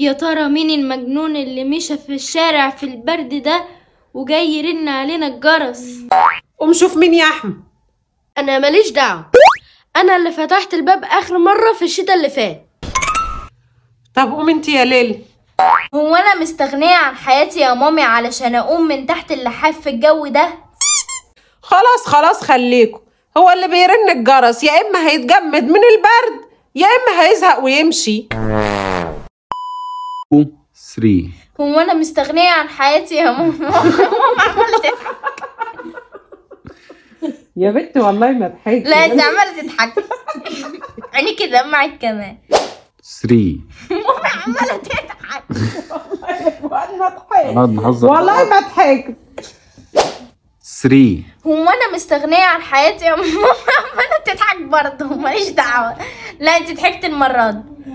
يا ترى مين المجنون اللي مشى في الشارع في البرد ده وجاي يرن علينا الجرس قوم شوف مين يا احمد انا ماليش دعوه انا اللي فتحت الباب اخر مره في الشتاء اللي فات طب قوم انت يا ليل هو انا مستغنيه عن حياتي يا مامي علشان اقوم من تحت اللحاف في الجو ده خلاص خلاص خليكم هو اللي بيرن الجرس يا اما هيتجمد من البرد يا اما هيزهق ويمشي two, هو انا مستغنيه عن حياتي يا ماما ماما عماله تضحك يا بنت والله ما تضحكي لا انت عماله تضحكي عينيكي دمعت كمان 3 ماما عماله تضحك والله ما اضحك والله ما اضحك 3 هو انا مستغنيه عن حياتي يا ماما عماله تضحك برضه ماليش دعوه لا انت ضحكت المره دي